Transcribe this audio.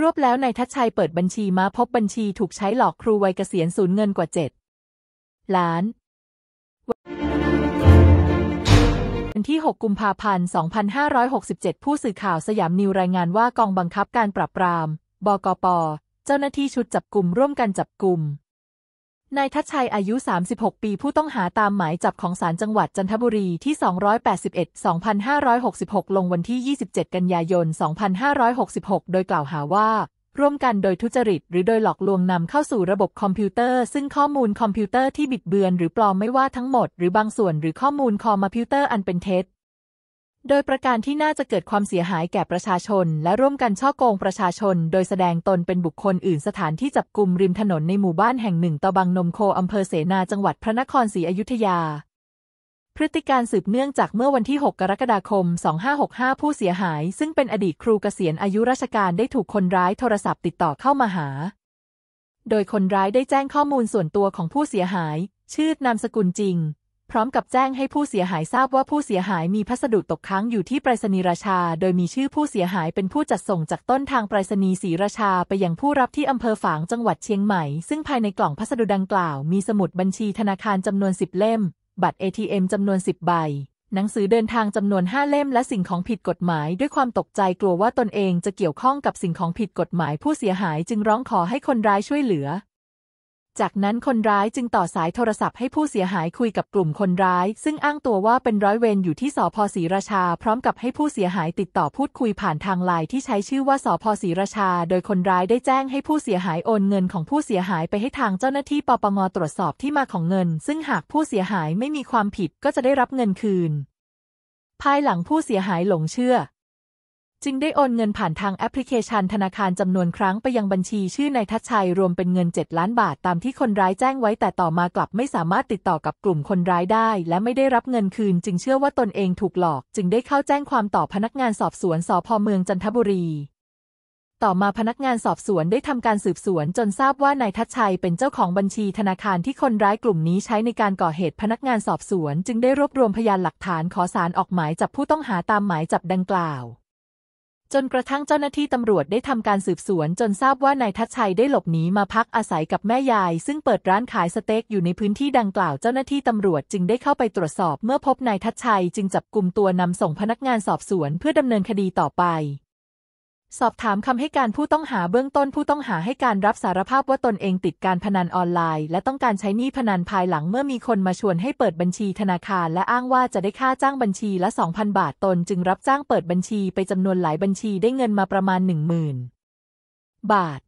รวบแล้วนายทัชชัยเปิดบัญชีมาพบบัญชี ถูกใช้หลอกครูวัยเกษียณสูญเงินกว่าเจ็ดล้าน วันที่ 6 กุมภาพันธ์ 2567 ผู้สื่อข่าวสยามนิวรายงานว่ากองบังคับการปราบปราม บกป เจ้าหน้าที่ชุดจับกลุ่มร่วมกันจับกลุ่มนายทัชชัยอายุ 36 ปีผู้ต้องหาตามหมายจับของศาลจังหวัดจันทบุรีที่ 281 2566 ลงวันที่ 27 กันยายน 2566 โดยกล่าวหาว่า ร่วมกันโดยทุจริต หรือโดยหลอกลวงนำเข้าสู่ระบบคอมพิวเตอร์ซึ่งข้อมูลคอมพิวเตอร์ที่บิดเบือนหรือปลอมไม่ว่าทั้งหมด หรือบางส่วนหรือข้อมูลคอมพิวเตอร์อันเป็นเท็จโดยประการที่น่าจะเกิดความเสียหายแก่ประชาชน และร่วมกันช่อโกงประชาชน โดยแสดงตนเป็นบุคคลอื่นสถานที่จับกลุ่มริมถนนในหมู่บ้านแห่งหนึ่งตบังนมโคอำเภอเสนาจังหวัดพระนครศรีอยุธยา พฤติการสืบเนื่องจากเมื่อวันที่ 6 กรกฎาคม 2565 ผู้เสียหาย ซึ่งเป็นอดีตครูเกษียณอายุราชการได้ถูกคนร้ายโทรศัพท์ ติดต่อเข้ามาหา โดยคนร้ายได้แจ้งข้อมูลส่วนตัวของผู้เสียหาย ชื่อนามสกุลจริงร้อมกับแจ้งให้ผู้เสียหายทราบว่าผู้เสียหายมีพัสดุตกค้างอยู่ที่ไปรษณีย์ราชา โดยมีชื่อผู้เสียหายเป็นผู้จัดส่งจากต้นทางไปรษณีย์ศรีราชาไปยังผู้รับที่อำเภอฝางจังหวัดเชียงใหม่ ซึ่งภายในกล่องพัสดุดังกล่าวมีสมุดบัญชีธนาคารจำนวน 10 เล่ม บัตร ATM จำนวน 10 ใบ หนังสือเดินทางจำนวนห้าเล่ม และสิ่งของผิดกฎหมาย ด้วยความตกใจกลัวว่าตนเองจะเกี่ยวข้องกับสิ่งของผิดกฎหมาย ผู้เสียหายจึงร้องขอให้คนร้ายช่วยเหลือจากนั้นคนร้ายจึงต่อสายโทรศัพท์ให้ผู้เสียหายคุยกับกลุ่มคนร้าย ซึ่งอ้างตัวว่าเป็นร้อยเวรอยู่ที่สพศรีราชา พร้อมกับให้ผู้เสียหายติดต่อพูดคุยผ่านทางไลน์ที่ใช้ชื่อว่าสพศรีราชา โดยคนร้ายได้แจ้งให้ผู้เสียหายโอนเงินของผู้เสียหายไปให้ทางเจ้าหน้าที่ปปงตรวจสอบที่มาของเงิน ซึ่งหากผู้เสียหายไม่มีความผิดก็จะได้รับเงินคืน ภายหลังผู้เสียหายหลงเชื่อจึงได้โอนเงินผ่านทางแอปพลิเคชันธนาคารจำนวนครั้งไปยังบัญชีชื่อนายทัชชัยรวมเป็นเงิน 7 ล้านบาทตามที่คนร้ายแจ้งไว้แต่ต่อมากลับไม่สามารถติดต่อกับกลุ่มคนร้ายได้ และไม่ได้รับเงินคืน จึงเชื่อว่าตนเองถูกหลอก จึงได้เข้าแจ้งความต่อพนักงานสอบสวนสพเมืองจันทบุรี ต่อมาพนักงานสอบสวนได้ทำการสืบสวนจนทราบว่านายทัชชัยเป็นเจ้าของบัญชีธนาคารที่คนร้ายกลุ่มนี้ใช้ในการก่อเหตุพนักงานสอบสวน จึงได้รวบรวมพยานหลักฐานขอสารออกหมายจับผู้ต้องหาตามหมายจับดังกล่าวจนกระทั่งเจ้าหน้าที่ตำรวจได้ทำการสืบสวนจนทราบว่านายทัชชัยได้หลบหนีมาพักอาศัยกับแม่ยายซึ่งเปิดร้านขายสเต็กอยู่ในพื้นที่ดังกล่าวเจ้าหน้าที่ตำรวจจึงได้เข้าไปตรวจสอบเมื่อพบนายทัชชัยจึงจับกลุ่มตัวนำส่งพนักงานสอบสวนเพื่อดำเนินคดีต่อไปสอบถามคำให้การผู้ต้องหาเบื้องต้น ผู้ต้องหาให้การรับสารภาพว่าตนเองติดการพนันออนไลน์ และต้องการใช้หนี้พนันภายหลัง เมื่อมีคนมาชวนให้เปิดบัญชีธนาคารและอ้างว่าจะได้ค่าจ้างบัญชีละ 2,000 บาทตน จึงรับจ้างเปิดบัญชี ไปจำนวนหลายบัญชีได้เงินมาประมาณ10,000 บาท